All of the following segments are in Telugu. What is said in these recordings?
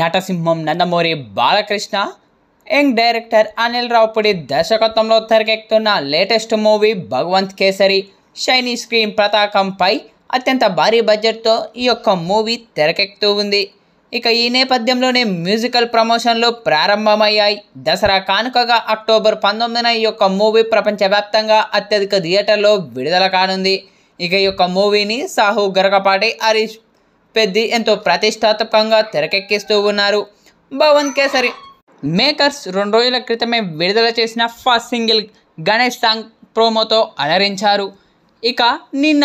నటసింహం నందమూరి బాలకృష్ణ యంగ్ డైరెక్టర్ అనిల్ రావుపుడి దర్శకత్వంలో తెరకెక్కుతున్న latest movie Bhagavanth Kesari shine screen పతాకంపై అత్యంత భారీ బడ్జెట్తో ఈ యొక్క మూవీ తెరకెక్కుతూ ఉంది ఇక ఈ నేపథ్యంలోనే మ్యూజికల్ ప్రమోషన్లు ప్రారంభమయ్యాయి దసరా కానుకగా అక్టోబర్ పంతొమ్మిదిన ఈ యొక్క మూవీ ప్రపంచవ్యాప్తంగా అత్యధిక థియేటర్లో విడుదల కానుంది ఇక ఈ యొక్క మూవీని సాహు గరకపాటి హరీష్ పెద్ది ఎంతో ప్రతిష్టాత్మకంగా తెరకెక్కిస్తూ ఉన్నారు భవన్ కేసరి మేకర్స్ రెండు రోజుల క్రితమే విడుదల చేసిన ఫస్ట్ సింగిల్ గణేష్ సాంగ్ ప్రోమోతో అలరించారు ఇక నిన్న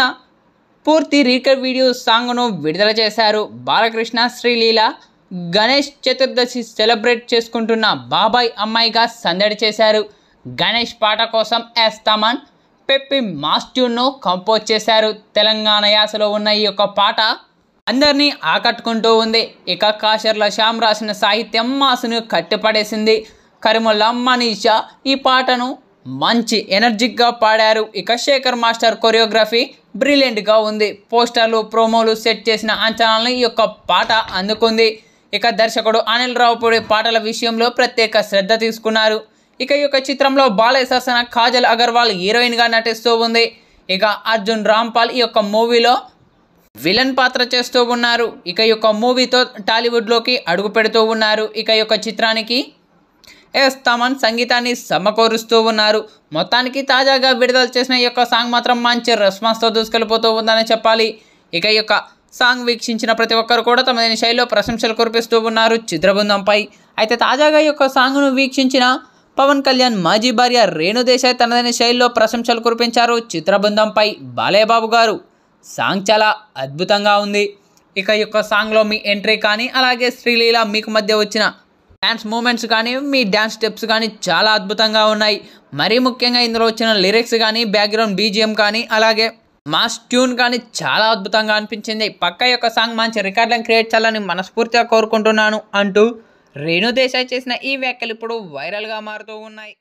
పూర్తి రీకర్ వీడియో సాంగ్ను విడుదల చేశారు బాలకృష్ణ శ్రీలీల గణేష్ చతుర్దశి సెలబ్రేట్ చేసుకుంటున్న బాబాయ్ అమ్మాయిగా సందడి చేశారు గణేష్ పాట కోసం ఎస్ తమన్ పెప్పి మాస్ట్యూన్ను కంపోజ్ చేశారు తెలంగాణ యాసలో ఉన్న ఈ యొక్క పాట అందరినీ ఆకట్టుకుంటూ ఉంది ఇక కాశర్ల శ్యామ్ రాసిన సాహిత్యం మాసును కట్టిపడేసింది కరిమల మనీషా ఈ పాటను మంచి ఎనర్జిక్గా పాడారు ఇక శేఖర్ మాస్టర్ కొరియోగ్రఫీ బ్రిలియంట్గా ఉంది పోస్టర్లు ప్రోమోలు సెట్ చేసిన అంచనాలను ఈ యొక్క పాట అందుకుంది ఇక దర్శకుడు అనిల్ రావుపూడి పాటల విషయంలో ప్రత్యేక శ్రద్ధ తీసుకున్నారు ఇక ఈ యొక్క చిత్రంలో బాలయ్య సరసన కాజల్ అగర్వాల్ హీరోయిన్గా నటిస్తూ ఉంది ఇక అర్జున్ రాంపాల్ ఈ యొక్క మూవీలో విలన్ పాత్ర చేస్తూ ఉన్నారు ఇక యొక్క మూవీతో టాలీవుడ్లోకి అడుగు పెడుతూ ఉన్నారు ఇక యొక్క చిత్రానికి ఎస్ తమన్ సంగీతాన్ని సమకూరుస్తూ ఉన్నారు మొత్తానికి తాజాగా విడుదల చేసిన ఈ యొక్క సాంగ్ మాత్రం మంచి రెస్పాన్స్తో దూసుకెళ్ళిపోతూ ఉందని చెప్పాలి ఇక యొక్క సాంగ్ వీక్షించిన ప్రతి ఒక్కరు కూడా తమదైన శైలిలో ప్రశంసలు కురిపిస్తూ ఉన్నారు చిత్రబృందంపై అయితే తాజాగా ఈ యొక్క సాంగ్ను వీక్షించిన పవన్ కళ్యాణ్ మాజీ భార్య రేణుదేశాయ్ తనదైన శైలిలో ప్రశంసలు కురిపించారు చిత్రబృందంపై బాలేబాబు గారు సాంగ్ చాలా అద్భుతంగా ఉంది ఇక యొక్క సాంగ్లో మీ ఎంట్రీ కానీ అలాగే శ్రీలీల మీకు మధ్య వచ్చిన డ్యాన్స్ మూమెంట్స్ కానీ మీ డ్యాన్స్ స్టెప్స్ కానీ చాలా అద్భుతంగా ఉన్నాయి మరీ ముఖ్యంగా ఇందులో వచ్చిన లిరిక్స్ కానీ బ్యాక్గ్రౌండ్ బీజిఎం కానీ అలాగే మాస్ ట్యూన్ కానీ చాలా అద్భుతంగా అనిపించింది పక్క యొక్క సాంగ్ మంచి రికార్డులను క్రియేట్ చేయాలని మనస్ఫూర్తిగా కోరుకుంటున్నాను అంటూ రేణు దేశాయ్ చేసిన ఈ వ్యాఖ్యలు ఇప్పుడు వైరల్గా మారుతూ ఉన్నాయి